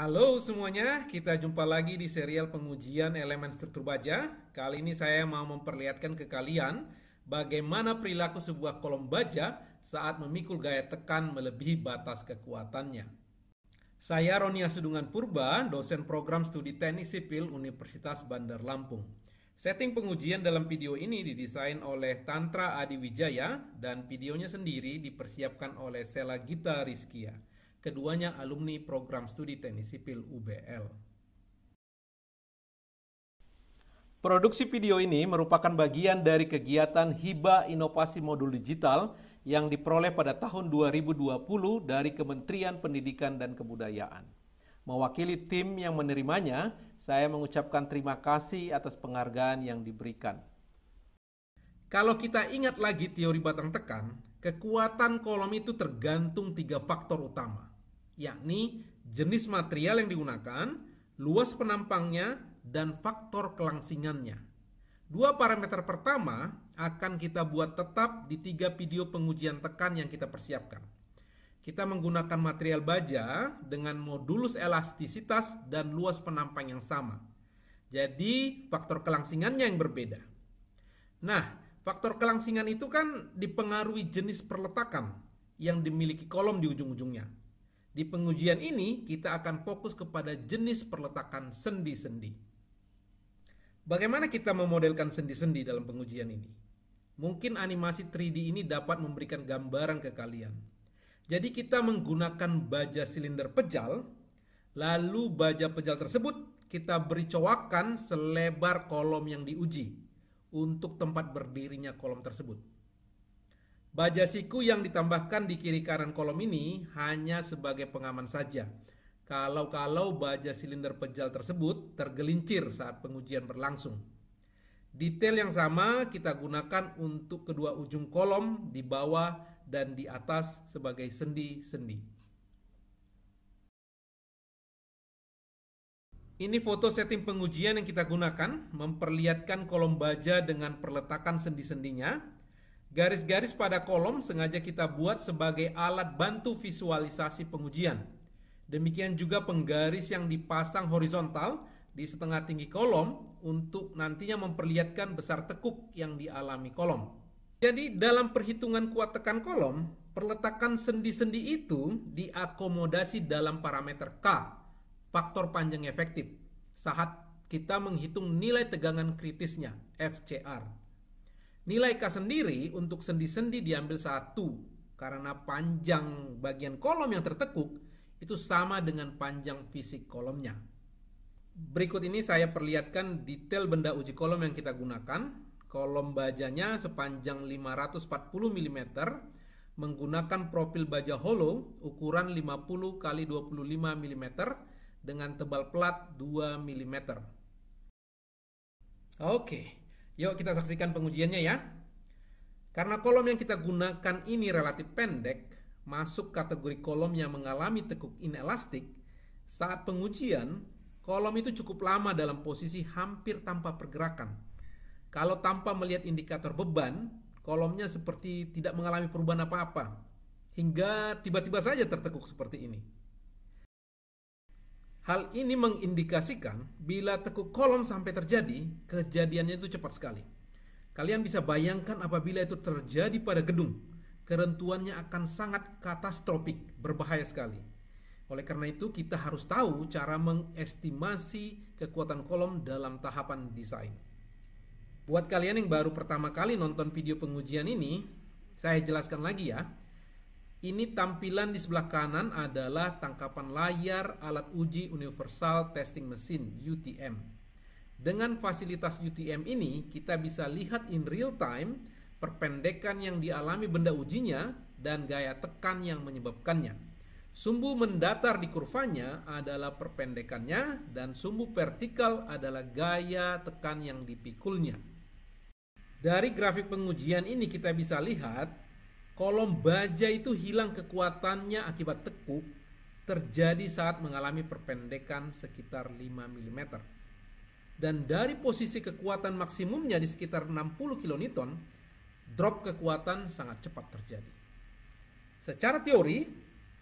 Halo semuanya, kita jumpa lagi di serial pengujian elemen struktur baja. Kali ini saya mau memperlihatkan ke kalian bagaimana perilaku sebuah kolom baja saat memikul gaya tekan melebihi batas kekuatannya. Saya Ronia Sudungan Purba, dosen program studi teknik sipil Universitas Bandar Lampung. Setting pengujian dalam video ini didesain oleh Tantra Adi Wijaya dan videonya sendiri dipersiapkan oleh Sela Gita Rizkia. Keduanya alumni program studi teknik sipil UBL. Produksi video ini merupakan bagian dari kegiatan Hiba Inovasi Modul Digital yang diperoleh pada tahun 2020 dari Kementerian Pendidikan dan Kebudayaan. Mewakili tim yang menerimanya, saya mengucapkan terima kasih atas penghargaan yang diberikan. Kalau kita ingat lagi teori batang tekan, Kekuatan kolom itu tergantung tiga faktor utama, yakni jenis material yang digunakan, luas penampangnya, dan faktor kelangsingannya. Dua parameter pertama akan kita buat tetap di tiga video pengujian tekan yang kita persiapkan. Kita menggunakan material baja dengan modulus elastisitas dan luas penampang yang sama. Jadi, faktor kelangsingannya yang berbeda. Nah, Faktor kelangsingan itu kan dipengaruhi jenis perletakan yang dimiliki kolom di ujung-ujungnya. Di pengujian ini, kita akan fokus kepada jenis perletakan sendi-sendi. Bagaimana kita memodelkan sendi-sendi dalam pengujian ini? Mungkin animasi 3D ini dapat memberikan gambaran ke kalian. Jadi kita menggunakan baja silinder pejal, lalu baja pejal tersebut kita beri cowakan selebar kolom yang diuji untuk tempat berdirinya kolom tersebut. Baja siku yang ditambahkan di kiri kanan kolom ini hanya sebagai pengaman saja. Kalau-kalau baja silinder pejal tersebut tergelincir saat pengujian berlangsung. Detail yang sama kita gunakan untuk kedua ujung kolom di bawah dan di atas sebagai sendi-sendi. Ini foto setting pengujian yang kita gunakan memperlihatkan kolom baja dengan perletakan sendi-sendinya. Garis-garis pada kolom sengaja kita buat sebagai alat bantu visualisasi pengujian. Demikian juga penggaris yang dipasang horizontal di setengah tinggi kolom untuk nantinya memperlihatkan besar tekuk yang dialami kolom. Jadi dalam perhitungan kuat tekan kolom, perletakan sendi-sendi itu diakomodasi dalam parameter K faktor panjang efektif saat kita menghitung nilai tegangan kritisnya, FCR. Nilai K sendiri untuk sendi-sendi diambil satu karena panjang bagian kolom yang tertekuk itu sama dengan panjang fisik kolomnya. Berikut ini saya perlihatkan detail benda uji kolom yang kita gunakan. Kolom bajanya sepanjang 540 mm menggunakan profil baja hollow ukuran 50 x 25 mm dengan tebal plat 2 mm. Oke, yuk kita saksikan pengujiannya ya. Karena kolom yang kita gunakan ini relatif pendek, masuk kategori kolom yang mengalami tekuk inelastik, saat pengujian, kolom itu cukup lama dalam posisi hampir tanpa pergerakan. Kalau tanpa melihat indikator beban, kolomnya seperti tidak mengalami perubahan apa-apa, hingga tiba-tiba saja tertekuk seperti ini. Hal ini mengindikasikan bila tekuk kolom sampai terjadi, kejadiannya itu cepat sekali. Kalian bisa bayangkan apabila itu terjadi pada gedung, kerentuannya akan sangat katastropik, berbahaya sekali. Oleh karena itu, kita harus tahu cara mengestimasi kekuatan kolom dalam tahapan desain. Buat kalian yang baru pertama kali nonton video pengujian ini, saya jelaskan lagi ya. Ini tampilan di sebelah kanan adalah tangkapan layar alat uji universal testing mesin UTM. Dengan fasilitas UTM ini, kita bisa lihat in real time perpendekan yang dialami benda ujinya dan gaya tekan yang menyebabkannya. Sumbu mendatar di kurvanya adalah perpendekannya dan sumbu vertikal adalah gaya tekan yang dipikulnya. Dari grafik pengujian ini kita bisa lihat Kolom baja itu hilang kekuatannya akibat tekuk terjadi saat mengalami perpendekan sekitar 5 mm. Dan dari posisi kekuatan maksimumnya di sekitar 60 kN, drop kekuatan sangat cepat terjadi. Secara teori,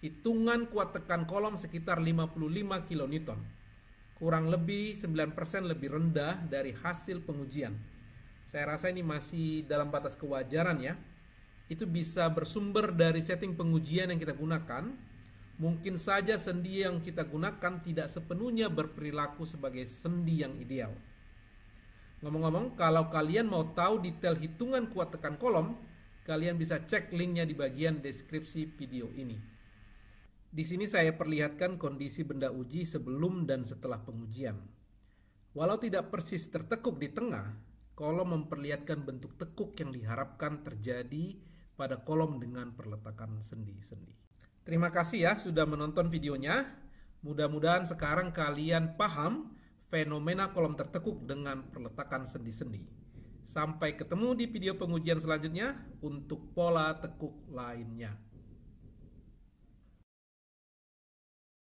hitungan kuat tekan kolom sekitar 55 kN, kurang lebih 9% lebih rendah dari hasil pengujian. Saya rasa ini masih dalam batas kewajaran ya, itu bisa bersumber dari setting pengujian yang kita gunakan. Mungkin saja sendi yang kita gunakan tidak sepenuhnya berperilaku sebagai sendi yang ideal. Ngomong-ngomong, kalau kalian mau tahu detail hitungan kuat tekan kolom, kalian bisa cek linknya di bagian deskripsi video ini. Di sini saya perlihatkan kondisi benda uji sebelum dan setelah pengujian. Walau tidak persis tertekuk di tengah, kolom memperlihatkan bentuk tekuk yang diharapkan terjadi pada kolom dengan perletakan sendi-sendi. Terima kasih ya sudah menonton videonya. Mudah-mudahan sekarang kalian paham fenomena kolom tertekuk dengan perletakan sendi-sendi. Sampai ketemu di video pengujian selanjutnya untuk pola tekuk lainnya.